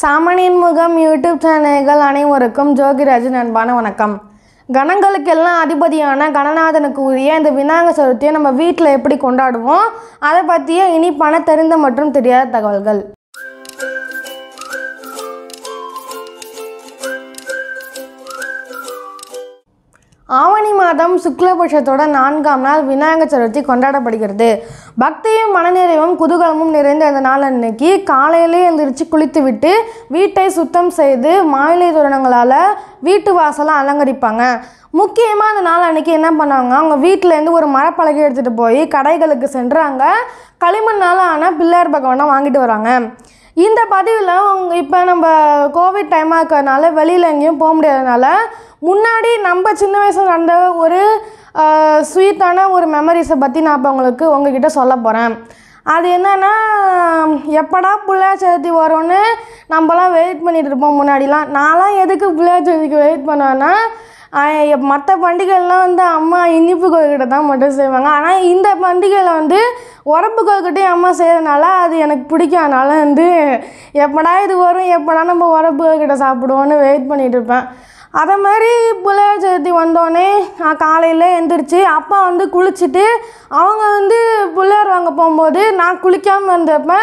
சாமணியின் முகம் யூடியூப் சேனல்கள் அனைவருக்கும் ஜோகிராஜின் அன்பான வணக்கம் கணங்களுக்கெல்லாம் அதிபதியான கணநாதனுக்கு உரிய இந்த விநாயக சதுர்த்தியை நம்ம வீட்டில் எப்படி கொண்டாடுவோம் அதை பற்றிய இனிப்பான தெரிந்த மற்றும் தெரியாத தகவல்கள் ஆவணி மாதம் சுக்லபட்சத்தோட நான்காம் நாள் விநாயகர் சதுர்த்தி கொண்டாடப்படுகிறது பக்தியும் மனநிறைவும் குதூகலமும் நிறைந்த இந்த நாள் அன்னைக்கு காலையிலே எழுந்திரிச்சு குளித்து விட்டு வீட்டை சுத்தம் செய்து மாயிலை தோரணங்களால் வீட்டு வாசலை அலங்கரிப்பாங்க முக்கியமாக அந்த நாள் அன்றைக்கி என்ன பண்ணுவாங்க அவங்க வீட்டிலேருந்து ஒரு மரப்பலகை எடுத்துகிட்டு போய் கடைகளுக்கு சென்று அங்கே களிமண்ணால் ஆன பிள்ளையார் பகவானை வாங்கிட்டு வராங்க இந்த பதிவில் அவங்க இப்போ நம்ம கோவிட் டைமாக இருக்கிறதுனால வெளியில் எங்கேயும் போக முடியாதனால முன்னாடி நம்ம சின்ன வயசில் நடந்த ஒரு ஸ்வீட்டான ஒரு மெமரிஸை பற்றி நான் இப்போ உங்களுக்கு உங்ககிட்ட சொல்ல போகிறேன் அது என்னென்னா எப்படா பிள்ளையா சதுர்த்தி வரும்னு நம்மலாம் வெயிட் பண்ணிகிட்டு இருப்போம் முன்னாடிலாம் நான்லாம் எதுக்கு பிள்ளையா சதுர்த்திக்கு வெயிட் பண்ணுவேன்னா மற்ற பண்டிகைலாம் வந்து அம்மா இனிப்பு கோவில்கிட்ட தான் மட்டும் செய்வாங்க ஆனால் இந்த பண்டிகையில் வந்து உறப்பு கோவில்கிட்டையும் அம்மா செய்கிறதுனால அது எனக்கு பிடிக்கும் அதனால் வந்து எப்படா இது வரும் எப்படா நம்ம உறப்பு கோவில்கிட்ட சாப்பிடுவோன்னு வெயிட் பண்ணிகிட்டு இருப்பேன் அதை மாதிரி பிள்ளையார் சதுர்த்தி வந்தோடனே காலையில் எழுந்திரிச்சு அப்பா வந்து குளிச்சுட்டு அவங்க வந்து பிள்ளையார் வாங்க போகும்போது நான் குளிக்காமல் இருந்தப்ப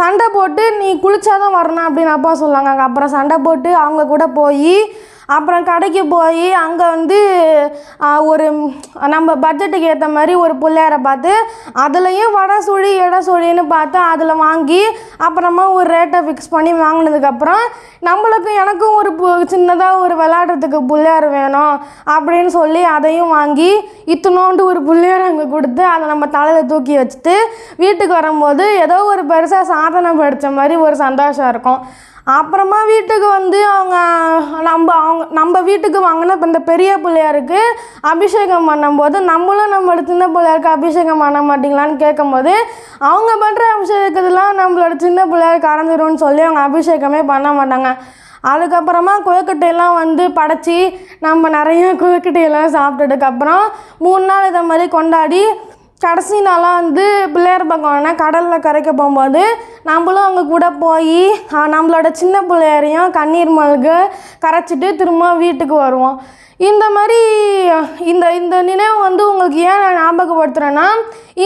சண்டை போட்டு நீ குளிச்சாதான் வரணும் அப்படின்னு அப்பா சொல்லாங்க அப்புறம் சண்டை போட்டு அவங்க கூட போய் அப்புறம் கடைக்கு போய் அங்கே வந்து ஒரு நம்ம பட்ஜெட்டுக்கு ஏற்ற மாதிரி ஒரு பிள்ளையார பார்த்து அதுலேயும் வடை சுழி இடம் சுழின்னு பார்த்து அதில் வாங்கி அப்புறமா ஒரு ரேட்டை ஃபிக்ஸ் பண்ணி வாங்கினதுக்கப்புறம் நம்மளுக்கும் எனக்கும் ஒரு சின்னதாக ஒரு விளாட்றதுக்கு பிள்ளையார் வேணும் அப்படின்னு சொல்லி அதையும் வாங்கி இத்தனோண்டு ஒரு பிள்ளையார் அங்கே கொடுத்து அதை நம்ம தலையில் தூக்கி வச்சுட்டு வீட்டுக்கு வரும்போது ஏதோ ஒரு பெருசாக சாதனை படித்த மாதிரி ஒரு சந்தோஷம் இருக்கும் அப்புறமா வீட்டுக்கு வந்து அவங்க நம்ம அவங்க நம்ம வீட்டுக்கு வாங்கின இப்போ இந்த பெரிய பிள்ளையாருக்கு அபிஷேகம் பண்ணும்போது நம்மளும் நம்மளோட சின்ன பிள்ளையாருக்கு அபிஷேகம் பண்ண மாட்டிங்களான்னு கேட்கும்போது அவங்க பண்ணுற அபிஷேகத்துலாம் நம்மளோட சின்ன பிள்ளையாருக்கு அறந்துடும்னு சொல்லி அவங்க அபிஷேகமே பண்ண மாட்டாங்க அதுக்கப்புறமா கொழுக்கட்டையெல்லாம் வந்து படைச்சி நம்ம நிறைய கொழுக்கட்டையெல்லாம் சாப்பிட்டதுக்கப்புறம் மூணு நாள் இதை மாதிரி கொண்டாடி கடைசி நாளாக வந்து பிள்ளையார் பகவானை கடலில் கரைக்க போகும்போது நம்மளும் அவங்க கூட போய் நம்மளோட சின்ன பிள்ளையாரையும் கண்ணீர் மல்கு கரைச்சிட்டு திரும்ப வீட்டுக்கு வருவோம் இந்த மாதிரி இந்த இந்த நினைவு வந்து உங்களுக்கு ஏன் நான் ஞாபகப்படுத்துகிறேன்னா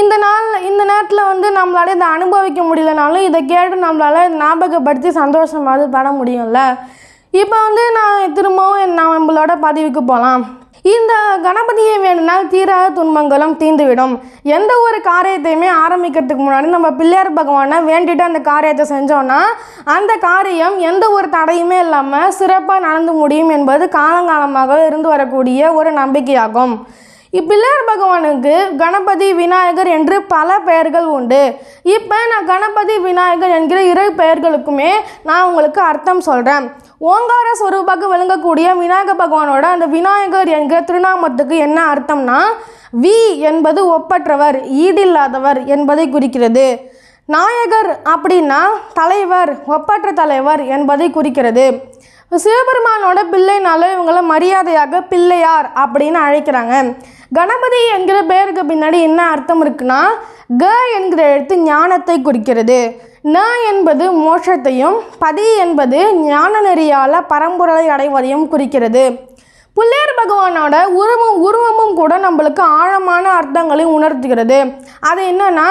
இந்த நாள் இந்த நேரத்தில் வந்து நம்மளால் இதை அனுபவிக்க முடியலனாலும் இதை கேட்டு நம்மளால் ஞாபகப்படுத்தி சந்தோஷமாவது பட முடியும்ல இப்போ வந்து நான் திரும்பவும் நம்மளோட பதிவுக்கு போகலாம் இந்த கணபதியை வேணுனால் தீராத துன்பங்களும் தீந்துவிடும் எந்த ஒரு காரியத்தையுமே ஆரம்பிக்கிறதுக்கு முன்னாடி நம்ம பிள்ளையார் பகவானை வேண்டிட்டு அந்த காரியத்தை செஞ்சோன்னா அந்த காரியம் எந்த ஒரு தடையுமே இல்லாமல் சிறப்பாக நடந்து முடியும் என்பது காலங்காலமாக இருந்து வரக்கூடிய ஒரு நம்பிக்கையாகும் இப்பிள்ளையார் பகவானுக்கு கணபதி விநாயகர் என்று பல பெயர்கள் உண்டு இப்போ நான் கணபதி விநாயகர் என்கிற இரு பெயர்களுக்குமே நான் உங்களுக்கு அர்த்தம் சொல்கிறேன் ஓங்கார ஸ்வரூபாக விளங்கக்கூடிய விநாயக பகவானோட அந்த விநாயகர் என்கிற திருநாமத்துக்கு என்ன அர்த்தம்னா வி என்பது ஒப்பற்றவர் ஈடில்லாதவர் என்பதை குறிக்கிறது நாயகர் அப்படின்னா தலைவர் ஒப்பற்ற தலைவர் என்பதை குறிக்கிறது இப்போ சிவபெருமானோட பிள்ளைனால இவங்கள மரியாதையாக பிள்ளையார் அப்படின்னு அழைக்கிறாங்க கணபதி என்கிற பெயருக்கு பின்னாடி என்ன அர்த்தம் இருக்குன்னா க என்கிற எழுத்து ஞானத்தை குறிக்கிறது ந என்பது மோட்சத்தையும் பதி என்பது ஞான நெறியால் பரம்பொருளை அடைவதையும் குறிக்கிறது புள்ளையர் பகவானோட உருவம் உருவமும் கூட நம்மளுக்கு ஆழமான அர்த்தங்களை உணர்த்துகிறது அது என்னென்னா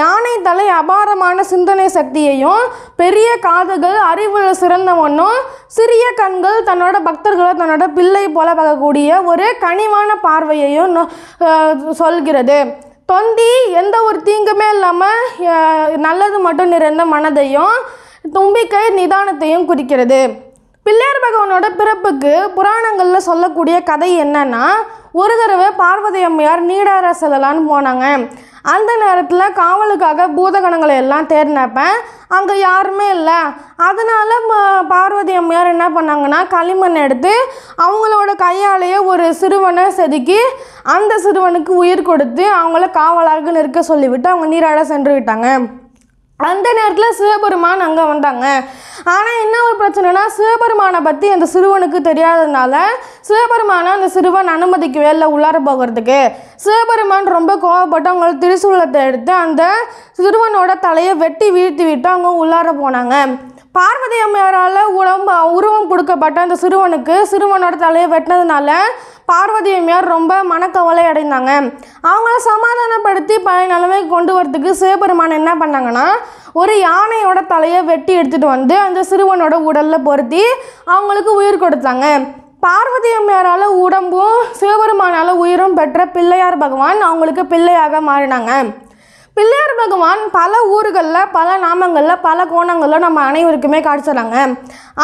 யானை தலை அபாரமான சிந்தனை சக்தியையும் பெரிய காதுகள் அறிவில் சிறந்தவனும் சிறிய கண்கள் தன்னோட பக்தர்களை தன்னோட பிள்ளை போல பார்க்கக்கூடிய ஒரு கனிவான பார்வையையும் சொல்கிறது தொந்தி எந்த ஒரு தீங்குமே இல்லாமல் நல்லது மட்டும் நிறைந்த மனதையும் தும்பிக்கை நிதானத்தையும் குறிக்கிறது பிள்ளையார் பகவானோட பிறப்புக்கு புராணங்களில் சொல்லக்கூடிய கதை என்னன்னா ஒரு தடவை பார்வதி அம்மையார் நீடார செல்லலான்னு போனாங்க அந்த நேரத்தில் காவலுக்காக பூதகணங்களை எல்லாம் தேர்ந்தப்ப அங்கே யாருமே இல்லை அதனால் பார்வதி அம்மையார் என்ன பண்ணாங்கன்னா களிமண் எடுத்து அவங்களோட கையாலேயே ஒரு சிறுவனை செதுக்கி அந்த சிறுவனுக்கு உயிர் கொடுத்து அவங்கள காவலாக இருக்க சொல்லிவிட்டு அவங்க நீராட சென்று விட்டாங்க அந்த நேரத்தில் சிவபெருமான் அங்கே வந்தாங்க ஆனால் என்ன ஒரு பிரச்சனைனா சிவபெருமானை பற்றி அந்த சிறுவனுக்கு தெரியாததுனால சிவபெருமானை அந்த சிறுவன் அனுமதிக்கவே இல்லை உள்ளார போகிறதுக்கு சிவபெருமான் ரொம்ப கோவப்பட்டு அவங்க திருசூலத்தை எடுத்து அந்த சிறுவனோட தலையை வெட்டி வீழ்த்தி விட்டு அவங்க உள்ளார போனாங்க பார்வதி அம்மையாரால் உடம்பு உருவம் கொடுக்கப்பட்ட அந்த சிறுவனுக்கு சிறுவனோட தலையை வெட்டினதுனால பார்வதி அம்மையார் ரொம்ப மனக்கவலை அடைந்தாங்க அவங்கள சமாதானப்படுத்தி பழைய நிலைமை கொண்டு வரத்துக்கு சிவபெருமான் என்ன பண்ணாங்கன்னா ஒரு யானையோட தலையை வெட்டி எடுத்துகிட்டு வந்து அந்த சிறுவனோட உடலில் பொருத்தி அவங்களுக்கு உயிர் கொடுத்தாங்க பார்வதி அம்மையாரால் உடம்பும் சிவபெருமானால் உயிரும் பெற்ற பிள்ளையார் பகவான் அவங்களுக்கு பிள்ளையாக மாறினாங்க பிள்ளையார் பகவான் பல ஊர்களில் பல நாமங்களில் பல கோணங்களில் நம்ம அனைவருக்குமே காட்சிறாங்க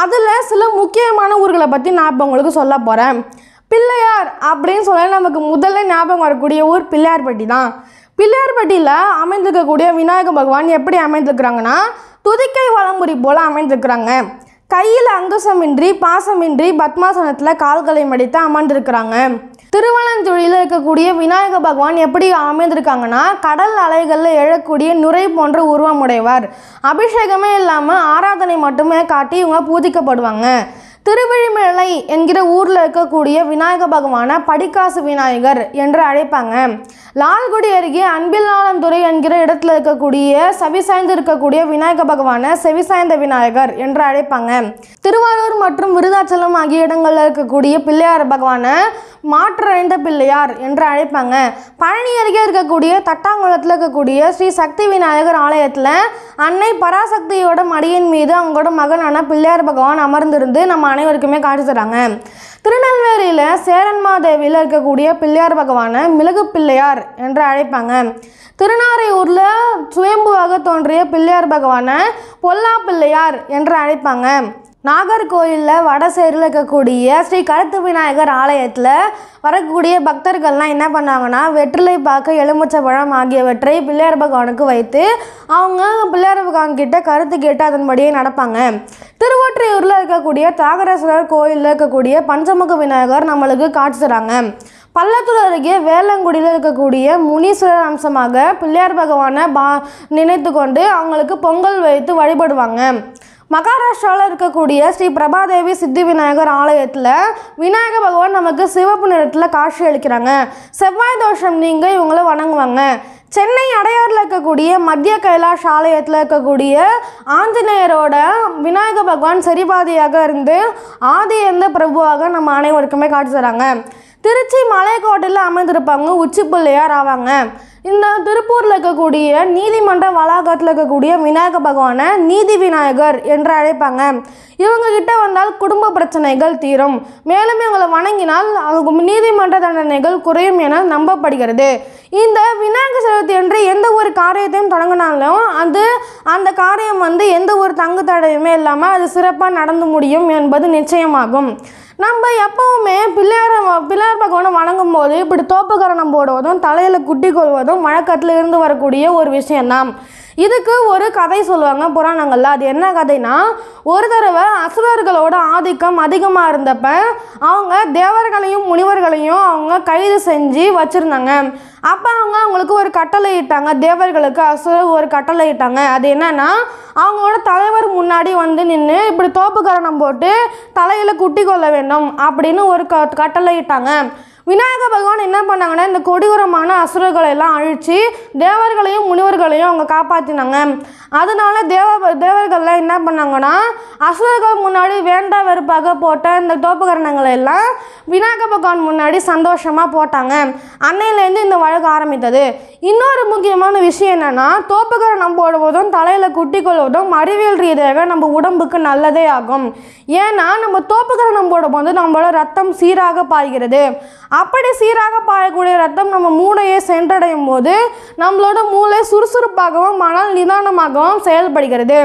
அதில் சில முக்கியமான ஊர்களை பற்றி நான் இப்போ உங்களுக்கு சொல்ல போகிறேன் பிள்ளையார் அப்படின்னு சொல்ல நமக்கு முதல்ல ஞாபகம் வரக்கூடிய ஊர் பிள்ளையார்பட்டி தான் பிள்ளையார்பட்டியில் அமைந்திருக்கக்கூடிய விநாயக பகவான் எப்படி அமைந்திருக்கிறாங்கன்னா துதிக்கை வளம்புரி போல் அமைந்திருக்கிறாங்க கையில் அங்குசமின்றி பாசமின்றி பத்மாசனத்தில் கால்களை மடித்து அமர்ந்திருக்கிறாங்க திருவலஞ்சுழியில் இருக்கக்கூடிய விநாயக பகவான் எப்படி அமைந்திருக்காங்கன்னா கடல் அலைகளில் எழக்கூடிய நுரை போன்ற உருவமுடையவர் அபிஷேகமே இல்லாமல் ஆராதனை மட்டுமே காட்டி இவங்க பூஜிக்கப்படுவாங்க திருவிழிமலை என்கிற ஊரில் இருக்கக்கூடிய விநாயக பகவானை படிக்காசு விநாயகர் என்று அழைப்பாங்க லால்குடி அருகே அன்பில்லாளந்துறை என்கிற இடத்துல இருக்கக்கூடிய செவி சாய்ந்து இருக்கக்கூடிய விநாயக பகவானை செவி சாய்ந்த விநாயகர் என்று அழைப்பாங்க திருவாரூர் மற்றும் விருதாச்சலம் ஆகிய இடங்களில் இருக்கக்கூடிய பிள்ளையார் பகவானை மாற்றடைந்த பிள்ளையார் என்று அழைப்பாங்க பழனி அருகே இருக்கக்கூடிய தட்டாங்குளத்தில் இருக்கக்கூடிய ஸ்ரீ சக்தி விநாயகர் ஆலயத்தில் அன்னை பராசக்தியோட மடியின் மீது அவங்களோட மகனான பிள்ளையார் பகவான் அமர்ந்திருந்து நம்ம அனைவருக்குமே காட்சி தராங்க திருநெல்வேலியில் சேரன்மாதேவியில் இருக்கக்கூடிய பிள்ளையார் பகவானை மிளகு பிள்ளையார் என்று அழைப்பாங்க திருநாரையூரில் சுயம்புவாக தோன்றிய பிள்ளையார் பகவானை பொல்லா பிள்ளையார் என்று அழைப்பாங்க நாகர்கோயிலில் வட இருக்கக்கூடிய ஸ்ரீ கருத்து விநாயகர் ஆலயத்தில் வரக்கூடிய பக்தர்கள்லாம் என்ன பண்ணாங்கன்னா வெற்றிலை பார்க்க எலுமிச்சை பழம் ஆகியவற்றை பிள்ளையார் பகவானுக்கு வைத்து அவங்க பிள்ளையார் பகவான் கிட்ட கருத்து கேட்டு அதன்படியே நடப்பாங்க திருவொற்றையூரில் இருக்கக்கூடிய தாகரேஸ்வரர் கோயிலில் இருக்கக்கூடிய பஞ்சமுக விநாயகர் நம்மளுக்கு காட்சி தராங்க பள்ளத்தூர் அருகே வேளங்குடியில் இருக்கக்கூடிய முனீஸ்வரர் அம்சமாக பிள்ளையார் பகவானை பா நினைத்து கொண்டு அவங்களுக்கு பொங்கல் வைத்து வழிபடுவாங்க மகாராஷ்டிராவில் இருக்கக்கூடிய ஸ்ரீ பிரபாதேவி சித்தி விநாயகர் ஆலயத்தில் விநாயகர் பகவான் நமக்கு சிவப்பு நிறத்தில் காட்சி அளிக்கிறாங்க செவ்வாய் தோஷம் நீங்கள் இவங்கள வணங்குவாங்க சென்னை அடையாறில் இருக்கக்கூடிய மத்திய கைலாஷ் ஆலயத்தில் இருக்கக்கூடிய ஆஞ்சநேயரோட விநாயகர் பகவான் சரிபாதியாக இருந்து ஆதி எந்த பிரபுவாக நம்ம அனைவருக்குமே காட்சி தராங்க திருச்சி மலைக்கோட்டையில் அமைந்திருப்பாங்க உச்சி பிள்ளையார் ஆவாங்க இந்த திருப்பூரில் இருக்கக்கூடிய நீதிமன்ற வளாகத்தில் இருக்கக்கூடிய விநாயக பகவானை நீதி விநாயகர் என்று அழைப்பாங்க இவங்க கிட்ட வந்தால் குடும்ப பிரச்சனைகள் தீரும் மேலும் இவங்களை வணங்கினால் அவங்க நீதிமன்ற தண்டனைகள் குறையும் என நம்பப்படுகிறது இந்த விநாயகர் சதுர்த்தி என்று எந்த ஒரு காரியத்தையும் தொடங்கினாலும் அது அந்த காரியம் வந்து எந்த ஒரு தங்கு தடையுமே இல்லாமல் அது சிறப்பாக நடந்து முடியும் என்பது நிச்சயமாகும் நம்ம எப்பவுமே பிள்ளையார பிள்ளையார் பகவானை வணங்கும் போது இப்படி தோப்புக்கரணம் போடுவதும் தலையில் குட்டி கொள்வதும் வரும் இருந்து வரக்கூடிய ஒரு விஷயந்தான் இதுக்கு ஒரு கதை சொல்லுவாங்க புராணங்களில் அது என்ன கதைனா ஒரு தடவை அசுரர்களோட ஆதிக்கம் அதிகமாக இருந்தப்ப அவங்க தேவர்களையும் முனிவர்களையும் அவங்க கைது செஞ்சு வச்சுருந்தாங்க அப்போ அவங்க அவங்களுக்கு ஒரு கட்டளை இட்டாங்க தேவர்களுக்கு அசுர ஒரு கட்டளை இட்டாங்க அது என்னென்னா அவங்களோட தலைவர் முன்னாடி வந்து நின்று இப்படி தோப்புக்கரணம் போட்டு தலையில் குட்டி கொள்ள வேண்டும் அப்படின்னு ஒரு க கட்டளை இட்டாங்க விநாயக பகவான் என்ன பண்ணாங்கன்னா இந்த கொடூரமான அசுரர்களை எல்லாம் அழித்து தேவர்களையும் முனிவர்களையும் அவங்க காப்பாற்றினாங்க அதனால தேவ தேவர்கள்லாம் என்ன பண்ணாங்கன்னா அசுரர்கள் முன்னாடி வேண்டா வெறுப்பாக போட்ட இந்த தோப்புகரணங்களை எல்லாம் விநாயக பகவான் முன்னாடி சந்தோஷமாக போட்டாங்க அன்னையிலேருந்து இந்த வழக்கு ஆரம்பித்தது இன்னொரு முக்கியமான விஷயம் என்னென்னா தோப்புகரணம் போடுவதும் தலையில் குட்டி கொள்வதும் அறிவியல் ரீதியாக நம்ம உடம்புக்கு நல்லதே ஆகும் ஏன்னா நம்ம தோப்புகரணம் போடும்போது நம்மளோட ரத்தம் சீராக பாய்கிறது அப்படி சீராக பாயக்கூடிய ரத்தம் நம்ம மூளையை சென்றடையும் போது நம்மளோட மூளை சுறுசுறுப்பாகவும் மனல் நிதானமாகவும் செயல்படுகிறது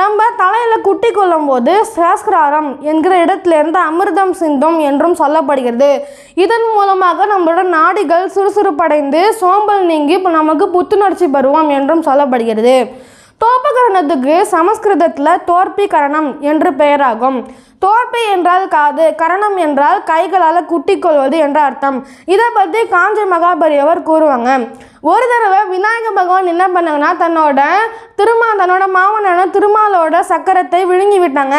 நம்ம தலையில் குட்டி கொள்ளும் போது சாஸ்கிராரம் என்கிற இடத்திலிருந்து அமிர்தம் சிந்தும் என்றும் சொல்லப்படுகிறது இதன் மூலமாக நம்மளோட நாடிகள் சுறுசுறுப்படைந்து சோம்பல் நீங்கி இப்போ நமக்கு புத்துணர்ச்சி பருவம் என்றும் சொல்லப்படுகிறது தோப்பகரணத்துக்கு சமஸ்கிருதத்தில் தோற்பிகரணம் என்று பெயராகும் தோற்பை என்றால் காது கரணம் என்றால் கைகளால் குட்டிக்கொள்வது என்ற அர்த்தம் இதை பற்றி காஞ்சி மகாபரியவர் கூறுவாங்க ஒரு தடவை விநாயக பகவான் என்ன பண்ணாங்கன்னா தன்னோட திருமா தன்னோட மாமனான திருமாலோட சக்கரத்தை விழுங்கி விட்டாங்க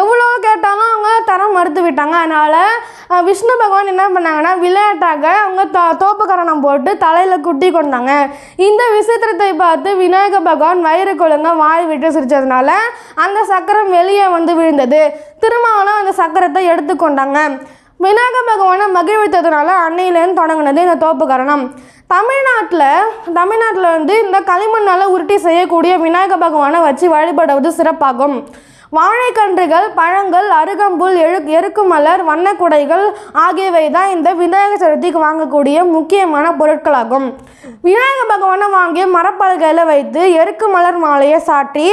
எவ்வளோ கேட்டாலும் அவங்க தரம் மறுத்து விட்டாங்க அதனால் விஷ்ணு பகவான் என்ன பண்ணாங்கன்னா விளையாட்டாக அவங்க த தோப்புக்கரணம் போட்டு தலையில் குட்டி கொண்டாங்க இந்த விசித்திரத்தை பார்த்து விநாயக பகவான் வயிறு கொழுங்க வாய் விட்டு சிரித்ததுனால அந்த சக்கரம் வெளியே வந்து விழுந்தது திரும்ப பெருமாளும் அந்த சக்கரத்தை எடுத்துக்கொண்டாங்க விநாயக பகவானை மகிழ்வித்ததுனால அன்னையிலேருந்து தொடங்கினது இந்த தோப்பு கரணம் தமிழ்நாட்டில் தமிழ்நாட்டில் வந்து இந்த களிமண்ணால் உருட்டி செய்யக்கூடிய விநாயக பகவானை வச்சு வழிபடுவது சிறப்பாகும் வாழைக்கன்றுகள் பழங்கள் அருகம்புல் எழு எருக்குமலர் வண்ணக்குடைகள் ஆகியவை தான் இந்த விநாயகர் சதுர்த்திக்கு வாங்கக்கூடிய முக்கியமான பொருட்களாகும் விநாயகர் பகவானை வாங்கி மரப்பலகையில் வைத்து எருக்கு மலர் மாலையை சாட்டி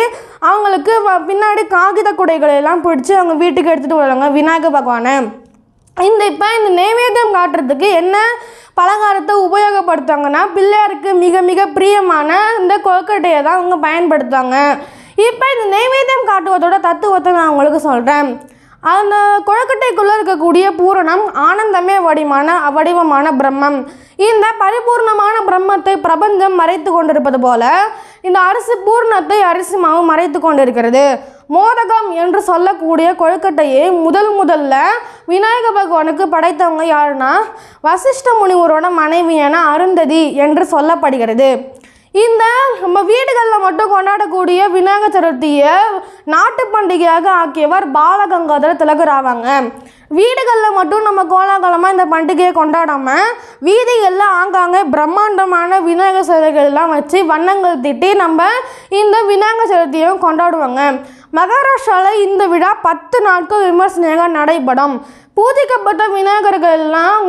அவங்களுக்கு பின்னாடி காகித எல்லாம் பிடிச்சி அவங்க வீட்டுக்கு எடுத்துகிட்டு வருவாங்க விநாயகர் பகவானை இந்த இப்போ இந்த நைவேத்தியம் காட்டுறதுக்கு என்ன பலகாரத்தை உபயோகப்படுத்துவாங்கன்னா பிள்ளையாருக்கு மிக மிக பிரியமான இந்த கொழுக்கட்டையை தான் அவங்க பயன்படுத்துவாங்க இப்போ இந்த நைவேத்தியம் காட்டுவதோட தத்துவத்தை நான் உங்களுக்கு சொல்கிறேன் அந்த குழக்கட்டைக்குள்ளே இருக்கக்கூடிய பூரணம் ஆனந்தமே வடிமான வடிவமான பிரம்மம் இந்த பரிபூர்ணமான பிரம்மத்தை பிரபஞ்சம் மறைத்து கொண்டிருப்பது போல இந்த அரிசி பூர்ணத்தை அரிசி மாவு மறைத்து கொண்டிருக்கிறது மோதகம் என்று சொல்லக்கூடிய கொழுக்கட்டையை முதல் முதல்ல விநாயக பகவானுக்கு படைத்தவங்க யாருன்னா வசிஷ்ட முனிவரோட மனைவியான அருந்ததி என்று சொல்லப்படுகிறது இந்த நம்ம வீடுகளில் மட்டும் கொண்டாடக்கூடிய விநாயகர் சதுர்த்தியை நாட்டு பண்டிகையாக ஆக்கியவர் பாலகங்காதர திலகர் ஆவாங்க வீடுகளில் மட்டும் நம்ம கோலாகலமாக இந்த பண்டிகையை கொண்டாடாமல் வீதிகளில் ஆங்காங்கே பிரம்மாண்டமான விநாயகர் சிலைகள்லாம் வச்சு வண்ணங்கள் திட்டி நம்ம இந்த விநாயகர் சதுர்த்தியும் கொண்டாடுவாங்க மகாராஷ்டிராவில் இந்த விழா பத்து நாட்கள் விமர்சனையாக நடைபெறும் பூஜிக்கப்பட்ட விநாயகர்கள்லாம்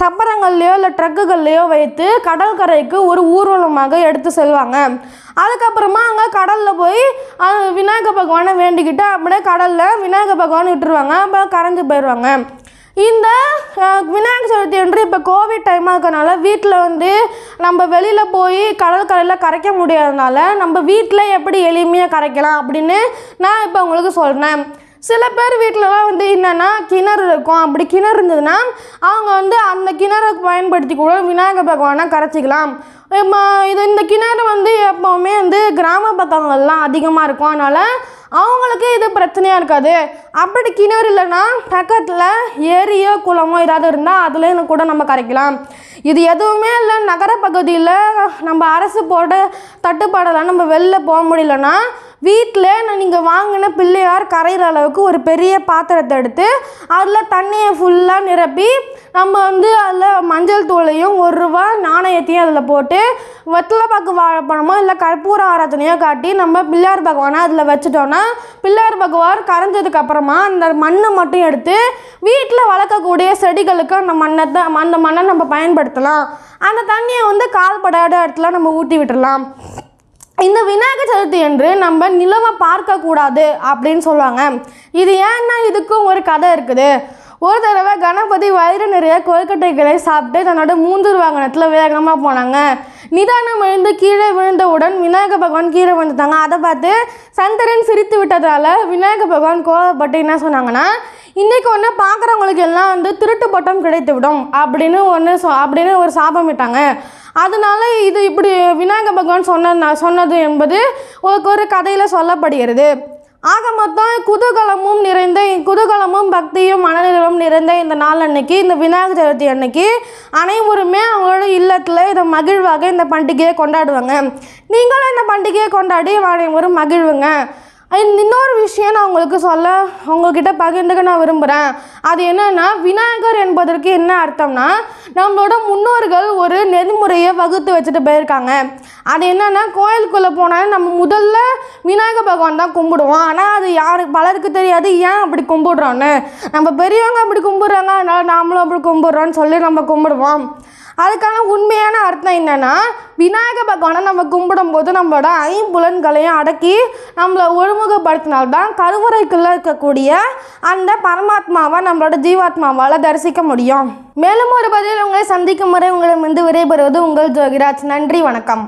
சப்பரங்கள்லையோ இல்லை ட்ரக்குகள்லையோ வைத்து கடற்கரைக்கு ஒரு ஊர்வலமாக எடுத்து செல்வாங்க அதுக்கப்புறமா அங்கே கடலில் போய் விநாயகர் பகவானை வேண்டிக்கிட்டு அப்படியே கடலில் விநாயகர் பகவான் விட்டுருவாங்க அப்புறம் கரைஞ்சி போயிடுவாங்க இந்த விநாயகர் சதுர்த்தி என்று இப்போ கோவிட் டைமாக இருக்கனால வீட்டில் வந்து நம்ம வெளியில் போய் கடல் கடலில் கரைக்க முடியாதனால நம்ம வீட்டில் எப்படி எளிமையாக கரைக்கலாம் அப்படின்னு நான் இப்போ உங்களுக்கு சொல்கிறேன் சில பேர் வீட்டிலலாம் வந்து என்னென்னா கிணறு இருக்கும் அப்படி கிணறு இருந்ததுன்னா அவங்க வந்து அந்த கிணறு பயன்படுத்தி கூட விநாயகர் பகவானை கரைச்சிக்கலாம் இது இந்த கிணறு வந்து எப்போவுமே வந்து கிராம பக்கங்கள்லாம் அதிகமாக இருக்கும் அதனால் அவங்களுக்கு இது பிரச்சனையாக இருக்காது அப்படி கிணறு இல்லைன்னா பக்கத்தில் ஏரியோ குளமோ ஏதாவது இருந்தால் அதுலேயும் கூட நம்ம கரைக்கலாம் இது எதுவுமே இல்லை நகர பகுதியில் நம்ம அரசு போட தட்டுப்பாடெல்லாம் நம்ம வெளில போக முடியலன்னா வீட்டில் நீங்கள் வாங்கின பிள்ளையார் கரையிற அளவுக்கு ஒரு பெரிய பாத்திரத்தை எடுத்து அதில் தண்ணியை ஃபுல்லாக நிரப்பி நம்ம வந்து அதில் மஞ்சள் தூளையும் ஒரு ரூபா நாணயத்தையும் அதில் போட்டு வெத்தலை பாக்கு வாழைப்பழமோ இல்லை கற்பூர ஆராதனையோ காட்டி நம்ம பிள்ளையார் பகவானை அதில் வச்சுட்டோன்னா பிள்ளையார் பகவான் கரைஞ்சதுக்கப்புறமா அந்த மண்ணை மட்டும் எடுத்து வீட்டில் வளர்க்கக்கூடிய செடிகளுக்கு அந்த மண்ணை தான் அந்த மண்ணை நம்ம பயன்படுத்தலாம் அந்த தண்ணியை வந்து கால்படாத இடத்துல நம்ம ஊற்றி விட்டுடலாம் இந்த விநாயகர் சதுர்த்தி என்று நம்ம நிலவை பார்க்கக்கூடாது அப்படின்னு சொல்லுவாங்க இது ஏன்னா இதுக்கும் ஒரு கதை இருக்குது ஒரு தடவை கணபதி வயிறு நிறைய கொழுக்கட்டைகளை சாப்பிட்டு தன்னோட மூந்தூர் வாகனத்தில் வேகமாக போனாங்க நிதானம் விழுந்து கீழே விழுந்தவுடன் விநாயக பகவான் கீழே விழுந்துட்டாங்க அதை பார்த்து சந்திரன் சிரித்து விட்டதால் விநாயக பகவான் கோவப்பட்டு என்ன சொன்னாங்கன்னா இன்றைக்கி ஒன்று பார்க்குறவங்களுக்கு எல்லாம் வந்து திருட்டு பட்டம் கிடைத்து விடும் அப்படின்னு ஒன்று அப்படின்னு ஒரு சாபம் விட்டாங்க அதனால இது இப்படி விநாயக பகவான் சொன்ன சொன்னது என்பது ஒரு கதையில் சொல்லப்படுகிறது ஆக மொத்தம் குதூகலமும் நிறைந்த குதூகலமும் பக்தியும் மனநிலமும் நிறைந்த இந்த நாள் அன்னைக்கு இந்த விநாயகர் சதுர்த்தி அன்னைக்கு அனைவருமே அவங்களோட இல்லத்தில் இதை மகிழ்வாக இந்த பண்டிகையை கொண்டாடுவாங்க நீங்களும் இந்த பண்டிகையை கொண்டாடி அனைவரும் மகிழ்வுங்க இன்னொரு விஷயம் நான் உங்களுக்கு சொல்ல உங்ககிட்ட பகிர்ந்துக்க நான் விரும்புகிறேன் அது என்னென்னா விநாயகர் என்பதற்கு என்ன அர்த்தம்னா நம்மளோட முன்னோர்கள் ஒரு நெறிமுறையை வகுத்து வச்சுட்டு போயிருக்காங்க அது என்னென்னா கோயிலுக்குள்ளே போனால் நம்ம முதல்ல விநாயகர் பகவான் தான் கும்பிடுவோம் ஆனால் அது யாருக்கு பலருக்கு தெரியாது ஏன் அப்படி கும்பிடுறோன்னு நம்ம பெரியவங்க அப்படி கும்பிட்றாங்க அதனால் நாமளும் அப்படி கும்பிட்றோன்னு சொல்லி நம்ம கும்பிடுவோம் அதுக்கான உண்மையான அர்த்தம் என்னென்னா விநாயக பகவானை நம்ம கும்பிடும்போது நம்மளோட ஐம்புலன்களையும் அடக்கி நம்மளை ஒழுமுகப்படுத்தினால்தான் கருவறைக்குள்ளே இருக்கக்கூடிய அந்த பரமாத்மாவை நம்மளோட ஜீவாத்மாவால் தரிசிக்க முடியும் மேலும் ஒரு பதில் உங்களை சந்திக்கும் முறை உங்களை வந்து விடைபெறுவது உங்கள் ஜோகிராஜ் நன்றி வணக்கம்